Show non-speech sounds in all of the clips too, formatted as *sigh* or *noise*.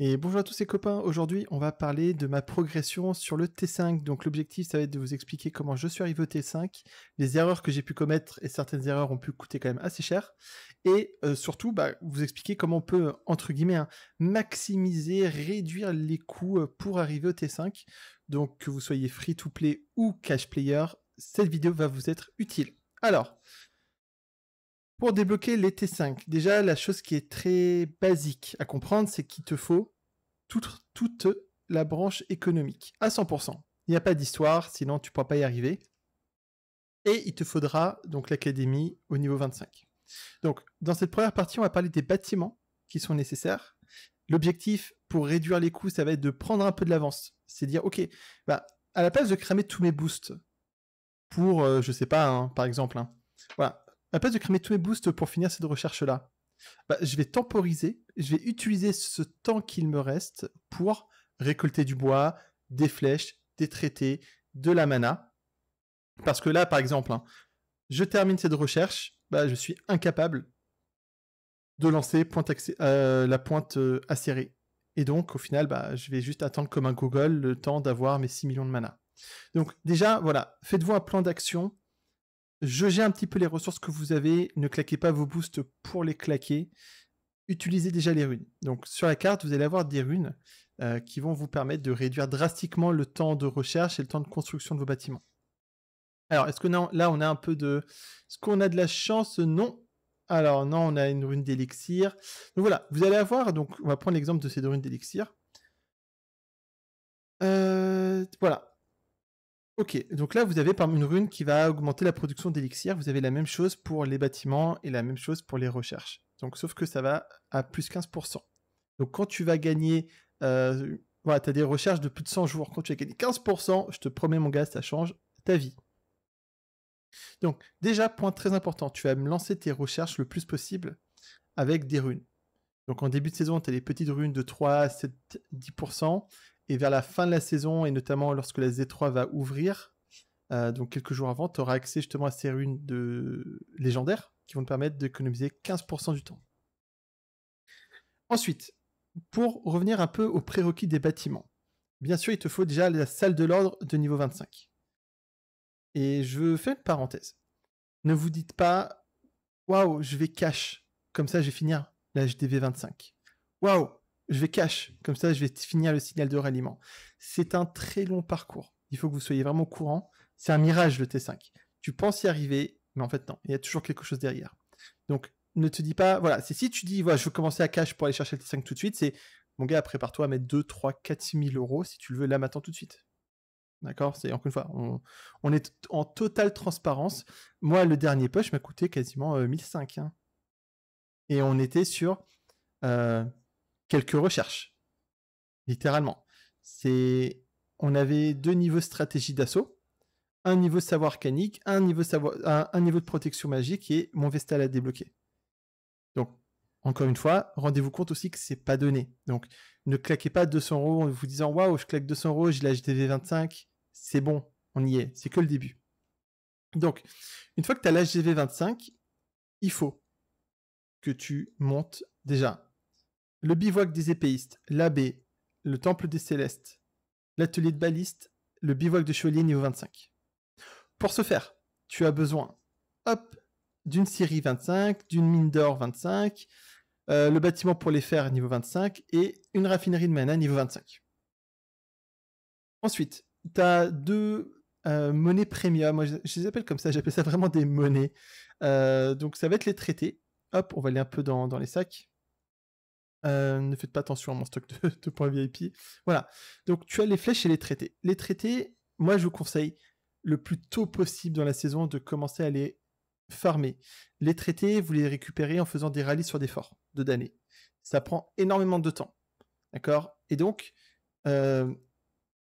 Et bonjour à tous ces copains, aujourd'hui on va parler de ma progression sur le T5. Donc l'objectif ça va être de vous expliquer comment je suis arrivé au T5, les erreurs que j'ai pu commettre et certaines erreurs ont pu coûter quand même assez cher. Et euh, surtout bah, vous expliquer comment on peut, entre guillemets, hein, maximiser, réduire les coûts euh, pour arriver au T5. Donc que vous soyez free to play ou cash player, cette vidéo va vous être utile. Alors, pour débloquer les T5, déjà la chose qui est très basique à comprendre, c'est qu'il te faut toute, toute la branche économique à 100%. Il n'y a pas d'histoire, sinon tu ne pourras pas y arriver. Et il te faudra donc l'académie au niveau 25. Donc dans cette première partie, on va parler des bâtiments qui sont nécessaires. L'objectif pour réduire les coûts, ça va être de prendre un peu de l'avance. C'est dire, ok, bah, à la place de cramer tous mes boosts pour, je euh, je sais pas, hein, par exemple, hein. voilà, à place de cramer tous mes boosts pour finir cette recherche-là, bah, je vais temporiser, je vais utiliser ce temps qu'il me reste pour récolter du bois, des flèches, des traités, de la mana. Parce que là, par exemple, hein, je termine cette recherche, bah, je suis incapable de lancer euh, la pointe euh, acérée. Et donc, au final, bah, je vais juste attendre comme un Google le temps d'avoir mes 6 millions de mana. Donc, déjà, voilà, faites-vous un plan d'action Jaugez un petit peu les ressources que vous avez, ne claquez pas vos boosts pour les claquer. Utilisez déjà les runes. Donc sur la carte, vous allez avoir des runes euh, qui vont vous permettre de réduire drastiquement le temps de recherche et le temps de construction de vos bâtiments. Alors, est-ce que non, là, on a un peu de... Est-ce qu'on a de la chance Non. Alors, non, on a une rune d'élixir. Donc voilà, vous allez avoir... Donc, on va prendre l'exemple de ces deux runes d'élixir. Euh, voilà, Ok, donc là vous avez parmi une rune qui va augmenter la production d'élixir, vous avez la même chose pour les bâtiments et la même chose pour les recherches. Donc sauf que ça va à plus 15%. Donc quand tu vas gagner, euh, voilà, tu as des recherches de plus de 100 jours, quand tu as gagné 15%, je te promets mon gars, ça change ta vie. Donc déjà, point très important, tu vas me lancer tes recherches le plus possible avec des runes. Donc en début de saison, tu as les petites runes de 3, 7, 10%. Et vers la fin de la saison, et notamment lorsque la Z3 va ouvrir, euh, donc quelques jours avant, tu auras accès justement à ces runes de légendaires qui vont te permettre d'économiser 15% du temps. Ensuite, pour revenir un peu aux prérequis des bâtiments, bien sûr, il te faut déjà la salle de l'ordre de niveau 25. Et je fais une parenthèse. Ne vous dites pas, waouh, je vais cash, comme ça je vais finir la HDV 25. Waouh, je vais cache, comme ça je vais finir le signal de ralliement. C'est un très long parcours. Il faut que vous soyez vraiment courant. C'est un mirage le T5. Tu penses y arriver, mais en fait non, il y a toujours quelque chose derrière. Donc ne te dis pas, voilà, c'est si tu dis, voilà, je veux commencer à cash pour aller chercher le T5 tout de suite, c'est mon gars, prépare-toi à mettre 2, 3, 4, 000 euros si tu le veux là maintenant tout de suite. D'accord C'est encore une fois, on, est en totale transparence. Moi, le dernier poche m'a coûté quasiment euh, 1005. Hein. Et on était sur. Euh, quelques recherches. Littéralement. C'est, on avait deux niveaux stratégie d'assaut, un niveau savoir canique, un niveau, savoir, un, niveau de protection magique et mon Vestal a débloqué. Donc, encore une fois, rendez-vous compte aussi que c'est pas donné. Donc, ne claquez pas 200 euros en vous disant waouh, je claque 200 euros, j'ai l'HDV 25, c'est bon, on y est, c'est que le début. Donc, une fois que tu as l'HDV 25, il faut que tu montes déjà le bivouac des épéistes, l'abbé, le temple des célestes, l'atelier de baliste, le bivouac de chevalier niveau 25. Pour ce faire, tu as besoin, hop, d'une scierie 25, d'une mine d'or 25, euh, le bâtiment pour les fers niveau 25 et une raffinerie de mana niveau 25. Ensuite, tu as deux euh, monnaies premium, moi je, les appelle comme ça, j'appelle ça vraiment des monnaies. Euh, donc ça va être les traités. Hop, on va aller un peu dans les sacs. Euh, ne faites pas attention à mon stock de, *laughs* points VIP. Voilà. Donc tu as les flèches et les traités. Les traités, moi je vous conseille le plus tôt possible dans la saison de commencer à les farmer. Les traités, vous les récupérez en faisant des rallyes sur des forts de damnés. Ça prend énormément de temps. D'accord Et donc, tu euh,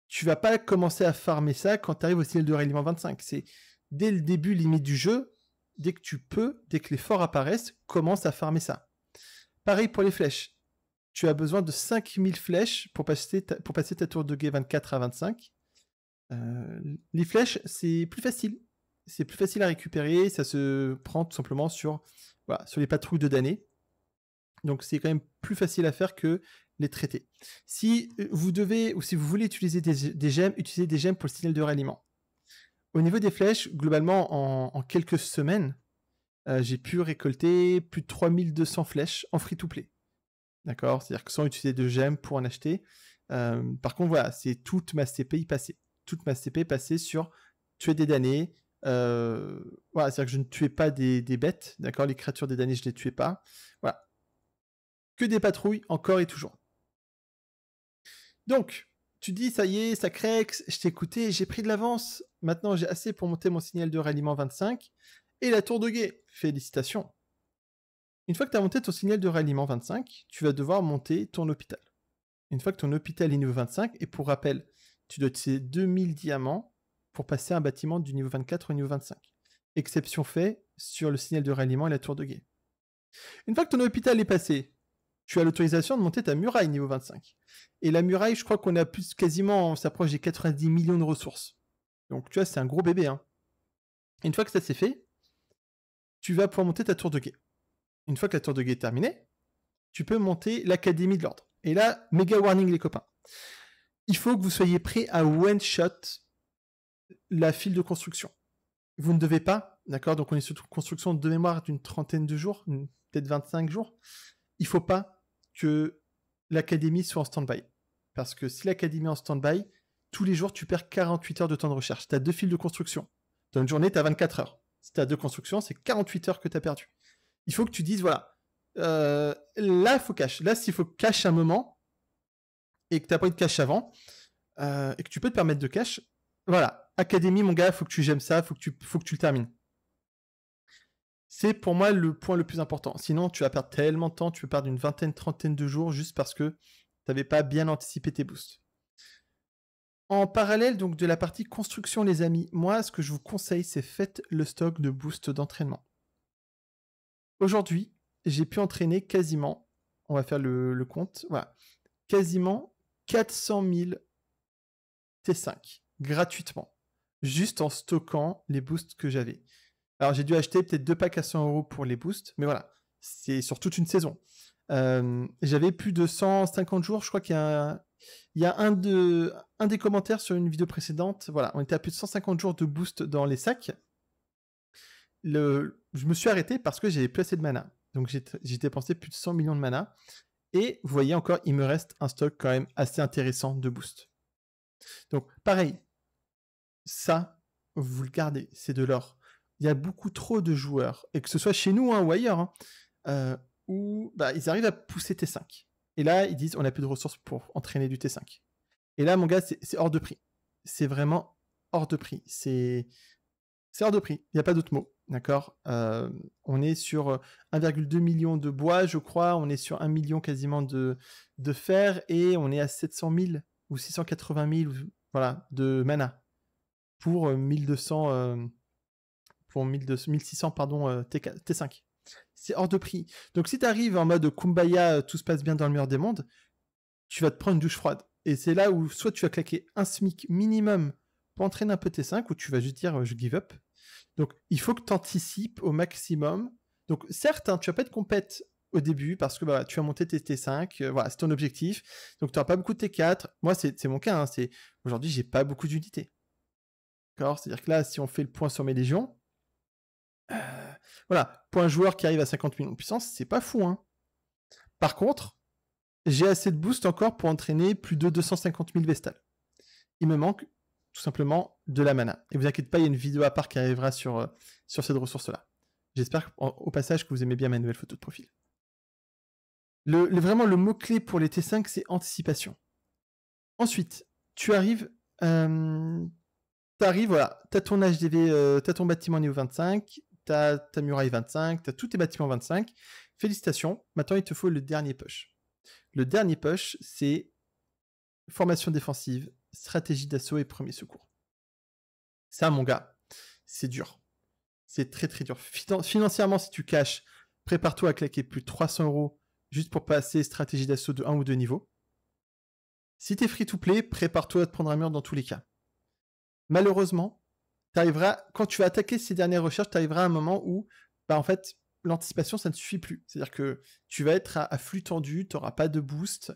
tu vas pas commencer à farmer ça quand tu arrives au ciel de ralliement 25. C'est dès le début limite du jeu, dès que tu peux, dès que les forts apparaissent, commence à farmer ça. Pareil pour les flèches tu as besoin de 5000 flèches pour passer ta, pour passer ta tour de guet 24 à 25. Euh, les flèches, c'est plus facile. C'est plus facile à récupérer, ça se prend tout simplement sur, sur les patrouilles de damnés. Donc c'est quand même plus facile à faire que les traiter. Si euh, vous devez ou si vous voulez utiliser des, gemmes, utilisez des gemmes pour le signal de ralliement. Au niveau des flèches, globalement, en, quelques semaines, euh, j'ai pu récolter plus de 3200 flèches en free-to-play. D'accord C'est-à-dire que sans utiliser de gemmes pour en acheter. Euh, par contre, voilà, c'est toute ma CPI passée. Toute ma CP passée sur tuer des damnés. Euh, voilà, c'est-à-dire que je ne tuais pas des, bêtes, d'accord Les créatures des damnés, je ne les tuais pas. Voilà. Que des patrouilles, encore et toujours. Donc, tu dis, ça y est, ça que je t'ai écouté, j'ai pris de l'avance. Maintenant, j'ai assez pour monter mon signal de ralliement 25. Et la tour de guet, félicitations. Une fois que tu as monté ton signal de ralliement 25, tu vas devoir monter ton hôpital. Une fois que ton hôpital est niveau 25, et pour rappel, tu dois utiliser 2000 diamants pour passer un bâtiment du niveau 24 au niveau 25. Exception faite sur le signal de ralliement et la tour de guet. Une fois que ton hôpital est passé, tu as l'autorisation de monter ta muraille niveau 25. Et la muraille, je crois qu'on a plus quasiment, on s'approche des 90 millions de ressources. Donc tu vois, c'est un gros bébé. Hein. Une fois que ça c'est fait, tu vas pouvoir monter ta tour de guet une fois que la tour de guet est terminée, tu peux monter l'académie de l'ordre. Et là, méga warning les copains. Il faut que vous soyez prêts à one shot la file de construction. Vous ne devez pas, d'accord Donc on est sur construction de mémoire d'une trentaine de jours, peut-être 25 jours. Il ne faut pas que l'académie soit en stand-by. Parce que si l'académie est en stand-by, tous les jours, tu perds 48 heures de temps de recherche. Tu as deux files de construction. Dans une journée, tu as 24 heures. Si tu as deux constructions, c'est 48 heures que tu as perdu il faut que tu dises, voilà, euh, là, il faut cash. Là, s'il faut cash un moment, et que tu n'as pas eu de cash avant, euh, et que tu peux te permettre de cash, voilà, Académie, mon gars, il faut que tu j'aime ça, faut que tu, faut que tu le termines. C'est pour moi le point le plus important. Sinon, tu vas perdre tellement de temps, tu peux perdre une vingtaine, trentaine de jours juste parce que tu n'avais pas bien anticipé tes boosts. En parallèle donc de la partie construction, les amis, moi, ce que je vous conseille, c'est faites le stock de boosts d'entraînement. Aujourd'hui, j'ai pu entraîner quasiment, on va faire le, compte, voilà, quasiment 400 000 T5 gratuitement, juste en stockant les boosts que j'avais. Alors j'ai dû acheter peut-être deux packs à 100 euros pour les boosts, mais voilà, c'est sur toute une saison. Euh, j'avais plus de 150 jours, je crois qu'il y a, un des commentaires sur une vidéo précédente, voilà, on était à plus de 150 jours de boosts dans les sacs. Le, je me suis arrêté parce que j'avais plus assez de mana. Donc j'ai dépensé plus de 100 millions de mana. Et vous voyez encore, il me reste un stock quand même assez intéressant de boost. Donc pareil, ça, vous le gardez, c'est de l'or. Il y a beaucoup trop de joueurs, et que ce soit chez nous hein, ou ailleurs, hein, euh, où bah, ils arrivent à pousser T5. Et là, ils disent on n'a plus de ressources pour entraîner du T5. Et là, mon gars, c'est hors de prix. C'est vraiment hors de prix. C'est c'est hors de prix, il n'y a pas d'autre mot. D'accord euh, On est sur 1,2 euh, million de bois, je crois, on est sur 1 million quasiment de, de fer, et on est à 700 000 ou 680 000 voilà, de mana pour 1200, euh, pour 1600 pardon, T, 5 C'est hors de prix. Donc si tu arrives en mode Kumbaya, tout se passe bien dans le meilleur des mondes, tu vas te prendre une douche froide. Et c'est là où soit tu vas claquer un SMIC minimum pour entraîner un peu T5, ou tu vas juste dire je give up, donc, il faut que tu anticipes au maximum. Donc, certes, hein, tu vas pas être compète au début parce que bah, tu as monté tes T5, euh, voilà, c'est ton objectif. Donc, tu n'auras pas beaucoup de T4. Moi, c'est mon cas. Hein, c'est Aujourd'hui, j'ai pas beaucoup d'unités. D'accord C'est-à-dire que là, si on fait le point sur mes légions, euh, voilà, point joueur qui arrive à 50 000 en puissance, c'est pas fou. Hein. Par contre, j'ai assez de boost encore pour entraîner plus de 250 000 Vestales. Il me manque simplement de la mana. Et vous inquiétez pas, il y a une vidéo à part qui arrivera sur, euh, sur cette ressource-là. J'espère au passage que vous aimez bien ma nouvelle photo de profil. Le, vraiment, le mot-clé pour les T5, c'est anticipation. Ensuite, tu arrives, euh, tu arrives voilà, tu as ton HDV, euh, tu as ton bâtiment niveau 25, tu as ta muraille 25, tu as tous tes bâtiments 25. Félicitations, maintenant il te faut le dernier push. Le dernier push, c'est formation défensive, stratégie d'assaut et premier secours. Ça, mon gars, c'est dur. C'est très très dur. financièrement, si tu caches, prépare-toi à claquer plus de 300 euros juste pour passer stratégie d'assaut de 1 ou 2 niveaux. Si t'es free to play, prépare-toi à te prendre un mur dans tous les cas. Malheureusement, arriveras, quand tu vas attaquer ces dernières recherches, tu arriveras à un moment où, bah, en fait, l'anticipation, ça ne suffit plus. C'est-à-dire que tu vas être à, flux tendu, tu n'auras pas de boost,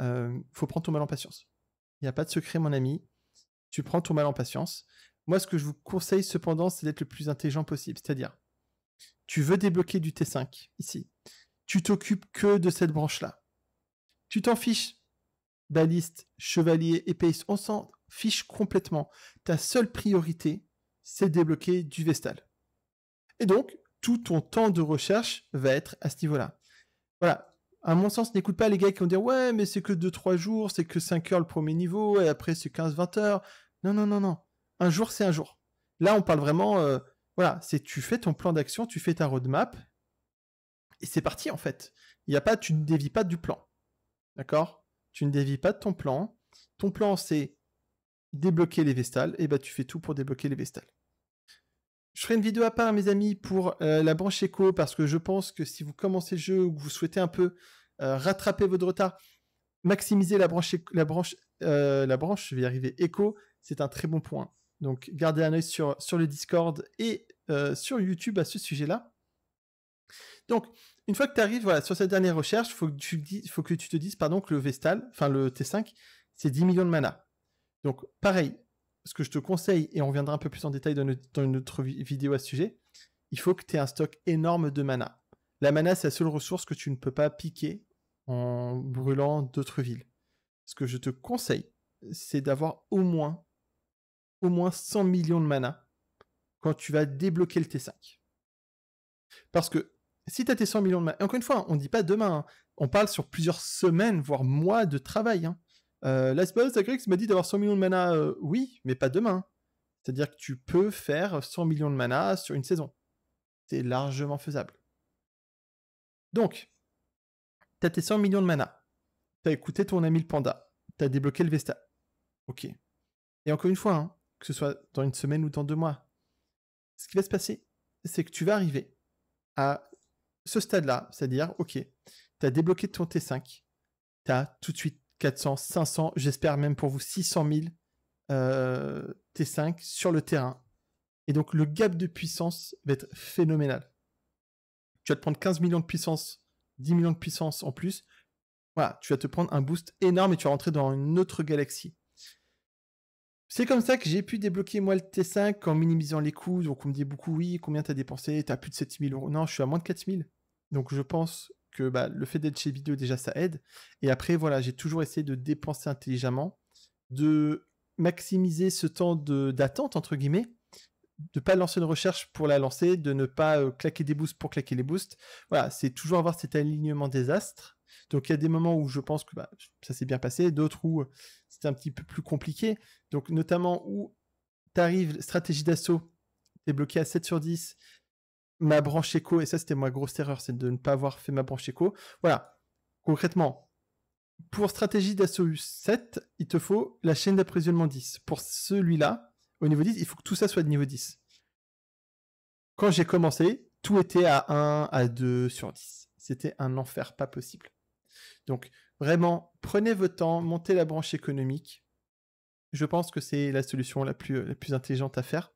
euh, faut prendre ton mal en patience. Il n'y a pas de secret, mon ami. Tu prends ton mal en patience. Moi, ce que je vous conseille cependant, c'est d'être le plus intelligent possible. C'est-à-dire, tu veux débloquer du T5 ici. Tu t'occupes que de cette branche-là. Tu t'en fiches. Baliste, chevalier, épaisse, on s'en fiche complètement. Ta seule priorité, c'est débloquer du Vestal. Et donc, tout ton temps de recherche va être à ce niveau-là. Voilà, à mon sens, n'écoute pas les gars qui vont dire ouais, mais c'est que 2-3 jours, c'est que 5 heures le premier niveau, et après c'est 15-20 heures. Non, non, non, non. Un jour, c'est un jour. Là, on parle vraiment, euh, voilà, c'est tu fais ton plan d'action, tu fais ta roadmap, et c'est parti en fait. Il y a pas, tu ne dévis pas du plan, d'accord Tu ne dévis pas de ton plan. Ton plan, c'est débloquer les vestales, et eh bah ben, tu fais tout pour débloquer les vestales. Je ferai une vidéo à part, mes amis, pour euh, la branche écho parce que je pense que si vous commencez le jeu ou que vous souhaitez un peu euh, rattraper votre retard, maximiser la branche, la branche, euh, la branche, je vais y arriver, écho, c'est un très bon point. Donc, gardez un œil sur, sur le Discord et sur YouTube à ce sujet-là. Donc, une fois que tu arrives voilà, sur cette dernière recherche, il faut, que tu faut que tu te dises pardon, que le Vestal, enfin le T5, c'est 10 millions de mana. Donc, pareil, ce que je te conseille, et on reviendra un peu plus en détail dans, une autre vidéo à ce sujet, il faut que tu aies un stock énorme de mana. La mana, c'est la seule ressource que tu ne peux pas piquer en brûlant d'autres villes. Ce que je te conseille, c'est d'avoir au moins, au moins 100 millions de mana quand tu vas débloquer le T5. Parce que si tu as tes 100 millions de mana, encore une fois, on ne dit pas demain, hein. on parle sur plusieurs semaines, voire mois de travail. Hein. Euh, m'a dit d'avoir 100 millions de mana, euh, oui, mais pas demain. C'est-à-dire que tu peux faire 100 millions de mana sur une saison. C'est largement faisable. Donc, t'as tes 100 millions de mana. T'as écouté ton ami le panda. T'as débloqué le Vesta. Ok. Et encore une fois, hein, que ce soit dans une semaine ou dans deux mois, ce qui va se passer, c'est que tu vas arriver à ce stade-là, c'est-à-dire, ok, t'as débloqué ton T5, t'as tout de suite 400, 500, j'espère même pour vous 600 000 T5 sur le terrain. Et donc le gap de puissance va être phénoménal. Tu vas te prendre 15 millions de puissance, 10 millions de puissance en plus. Voilà, tu vas te prendre un boost énorme et tu vas rentrer dans une autre galaxie. C'est comme ça que j'ai pu débloquer moi le T5 en minimisant les coûts. Donc on me dit beaucoup oui, combien tu as dépensé T'as plus de 7000 euros. Non, je suis à moins de 4000. Donc je pense bah, le fait d'être chez vidéo, déjà, ça aide. Et après, voilà, j'ai toujours essayé de dépenser intelligemment, de maximiser ce temps d'attente, entre guillemets, de pas lancer une recherche pour la lancer, de ne pas euh, claquer des boosts pour claquer les boosts. Voilà, c'est toujours avoir cet alignement des astres. Donc il y a des moments où je pense que bah, ça s'est bien passé, d'autres où euh, c'était un petit peu plus compliqué. Donc notamment où tu arrives stratégie d'assaut, tu bloqué à 7 sur 10, ma branche éco, et ça c'était ma grosse erreur, c'est de ne pas avoir fait ma branche éco. Voilà, concrètement, pour stratégie d'assaut 7, il te faut la chaîne d'approvisionnement 10. Pour celui-là, au niveau 10, il faut que tout ça soit de niveau 10. Quand j'ai commencé, tout était à 1, à 2 sur 10. C'était un enfer pas possible. Donc vraiment, prenez votre temps, montez la branche économique. Je pense que c'est la solution la plus, la plus intelligente à faire.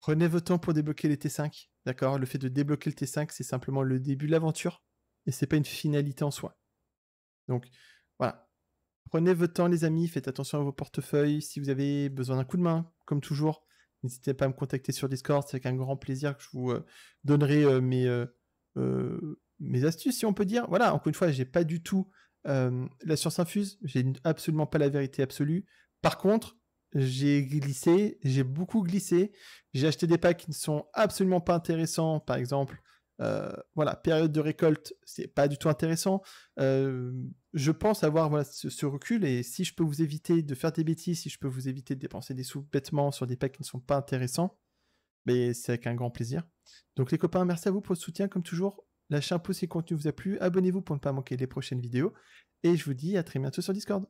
Prenez votre temps pour débloquer les T5. D'accord Le fait de débloquer le T5, c'est simplement le début de l'aventure. Et c'est pas une finalité en soi. Donc, voilà. Prenez votre temps, les amis. Faites attention à vos portefeuilles. Si vous avez besoin d'un coup de main, comme toujours, n'hésitez pas à me contacter sur Discord. C'est avec un grand plaisir que je vous euh, donnerai euh, mes, euh, mes astuces, si on peut dire. Voilà, encore une fois, j'ai pas du tout la science infuse. J'ai absolument pas la vérité absolue. Par contre, j'ai glissé, j'ai beaucoup glissé. J'ai acheté des packs qui ne sont absolument pas intéressants. Par exemple, euh, voilà, période de récolte, c'est pas du tout intéressant. Euh, je pense avoir ce, recul et si je peux vous éviter de faire des bêtises, si je peux vous éviter de dépenser des sous bêtement sur des packs qui ne sont pas intéressants, mais c'est avec un grand plaisir. Donc les copains, merci à vous pour le soutien comme toujours. Lâchez un pouce si le contenu vous a plu, abonnez-vous pour ne pas manquer les prochaines vidéos et je vous dis à très bientôt sur Discord.